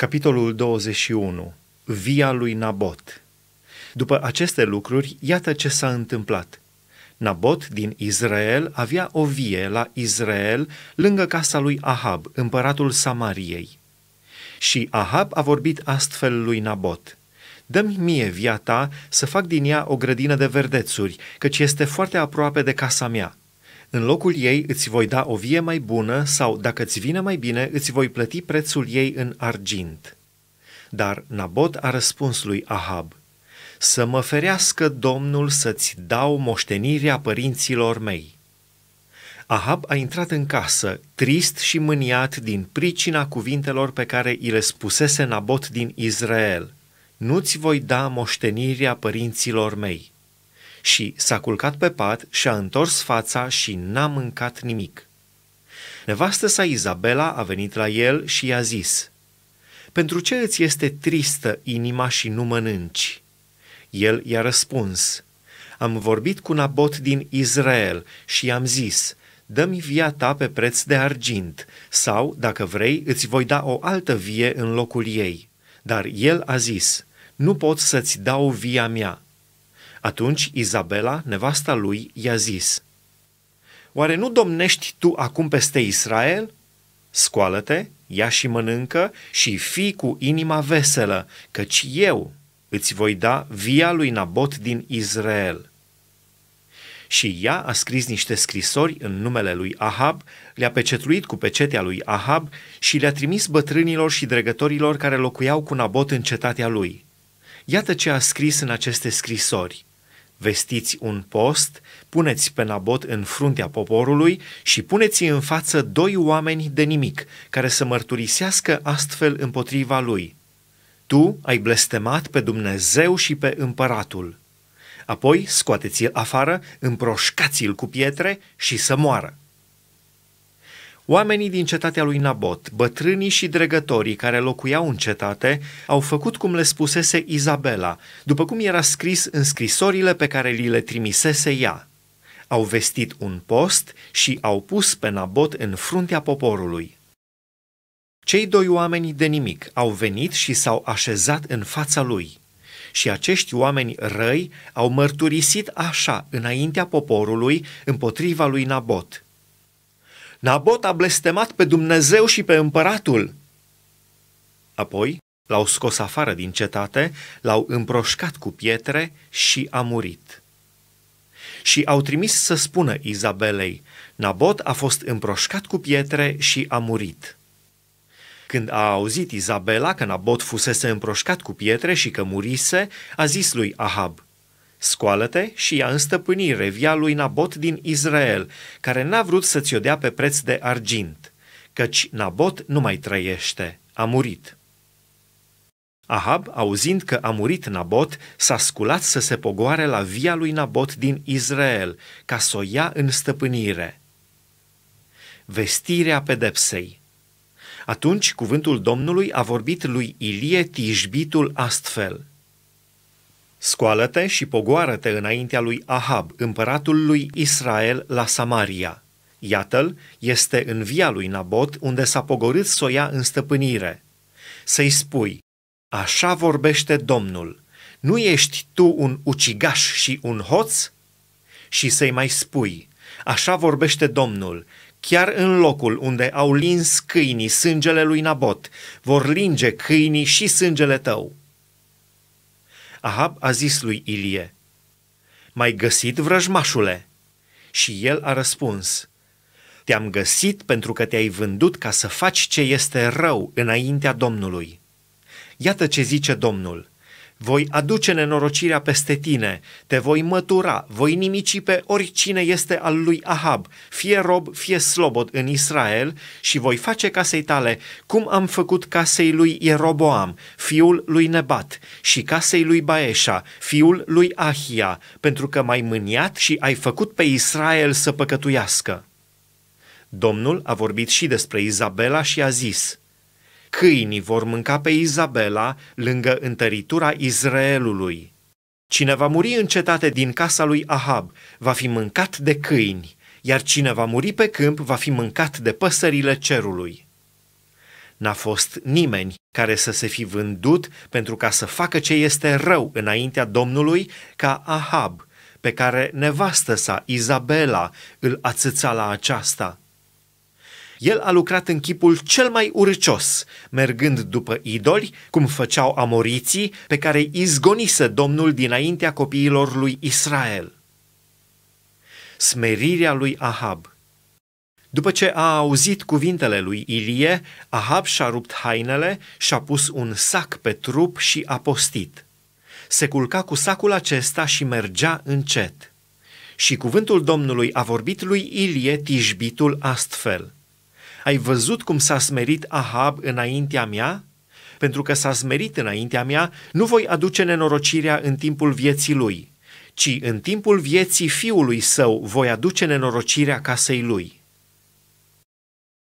Capitolul 21. Via lui Nabot. După aceste lucruri, iată ce s-a întâmplat. Nabot din Israel avea o vie la Israel, lângă casa lui Ahab, împăratul Samariei. Și Ahab a vorbit astfel lui Nabot – Dă-mi mie via ta să fac din ea o grădină de verdețuri, căci este foarte aproape de casa mea. În locul ei îți voi da o vie mai bună sau, dacă îți vine mai bine, îți voi plăti prețul ei în argint. Dar Nabot a răspuns lui Ahab, Să mă ferească Domnul să-ți dau moștenirea părinților mei. Ahab a intrat în casă, trist și mâniat din pricina cuvintelor pe care i le spusese Nabot din Israel. Nu-ți voi da moștenirea părinților mei. Și s-a culcat pe pat și a întors fața și n-a mâncat nimic. Nevastă sa Izabela a venit la el și i-a zis, Pentru ce îți este tristă inima și nu mănânci? El i-a răspuns, Am vorbit cu Nabot din Israel și i-am zis, Dă-mi via ta pe preț de argint, sau, dacă vrei, îți voi da o altă vie în locul ei. Dar el a zis, Nu pot să-ți dau via mea, atunci Izabela, nevasta lui, i-a zis, Oare nu domnești tu acum peste Israel? Scoală-te, ia și mănâncă și fii cu inima veselă, căci eu îți voi da via lui Nabot din Israel. Și ea a scris niște scrisori în numele lui Ahab, le-a pecetluit cu pecetea lui Ahab și le-a trimis bătrânilor și dregătorilor care locuiau cu Nabot în cetatea lui. Iată ce a scris în aceste scrisori. Vestiți un post, puneți pe Nabot în fruntea poporului și puneți în față doi oameni de nimic, care să mărturisească astfel împotriva lui. Tu ai blestemat pe Dumnezeu și pe împăratul. Apoi scoateți-l afară, împroșcați-l cu pietre și să moară. Oamenii din cetatea lui Nabot, bătrânii și dregătorii care locuiau în cetate, au făcut cum le spusese Izabela, după cum era scris în scrisorile pe care li le trimisese ea. Au vestit un post și au pus pe Nabot în fruntea poporului. Cei doi oameni de nimic au venit și s-au așezat în fața lui. Și acești oameni răi au mărturisit așa înaintea poporului împotriva lui Nabot – Nabot a blestemat pe Dumnezeu și pe împăratul. Apoi l-au scos afară din cetate, l-au împroșcat cu pietre și a murit. Și au trimis să spună Izabelei, Nabot a fost împroșcat cu pietre și a murit. Când a auzit Izabela că Nabot fusese împroșcat cu pietre și că murise, a zis lui Ahab – Scoală-te și ia în stăpânire via lui Nabot din Israel, care n-a vrut să ți-o dea pe preț de argint, căci Nabot nu mai trăiește, a murit. Ahab, auzind că a murit Nabot, s-a sculat să se pogoare la via lui Nabot din Israel, ca să o ia în stăpânire. Vestirea pedepsei atunci cuvântul Domnului a vorbit lui Ilie Tijbitul astfel. Scoală-te și pogoară-te înaintea lui Ahab, împăratul lui Israel, la Samaria. Iată-l, este în via lui Nabot, unde s-a pogorât să o ia în stăpânire. Să-i spui, așa vorbește Domnul, nu ești tu un ucigaș și un hoț? Și să-i mai spui, așa vorbește Domnul, chiar în locul unde au lins câinii sângele lui Nabot, vor linge câinii și sângele tău Ahab a zis lui Ilie, Mai găsit, vrăjmașule? Și el a răspuns, Te-am găsit pentru că te-ai vândut ca să faci ce este rău înaintea Domnului. Iată ce zice Domnul – voi aduce nenorocirea peste tine, te voi mătura, voi nimici pe oricine este al lui Ahab, fie rob, fie slobod în Israel, și voi face casei tale cum am făcut casei lui Ieroboam, fiul lui Nebat, și casei lui Baeșa, fiul lui Ahia, pentru că m-ai mâniat și ai făcut pe Israel să păcătuiască. Domnul a vorbit și despre Izabela și a zis – Câinii vor mânca pe Izabela lângă întăritura Israelului. Cine va muri în cetate din casa lui Ahab va fi mâncat de câini, iar cine va muri pe câmp va fi mâncat de păsările cerului. N-a fost nimeni care să se fi vândut pentru ca să facă ce este rău înaintea Domnului ca Ahab, pe care nevastă sa Izabela îl ațăța la aceasta. El a lucrat în chipul cel mai urcios, mergând după idoli, cum făceau amoriții, pe care izgonise Domnul dinaintea copiilor lui Israel. Smerirea lui Ahab după ce a auzit cuvintele lui Ilie, Ahab și-a rupt hainele, și-a pus un sac pe trup și a postit. Se culca cu sacul acesta și mergea încet. Și cuvântul Domnului a vorbit lui Ilie tijbitul astfel – ai văzut cum s-a smerit Ahab înaintea mea? Pentru că s-a smerit înaintea mea, nu voi aduce nenorocirea în timpul vieții lui, ci în timpul vieții fiului său voi aduce nenorocirea casei lui.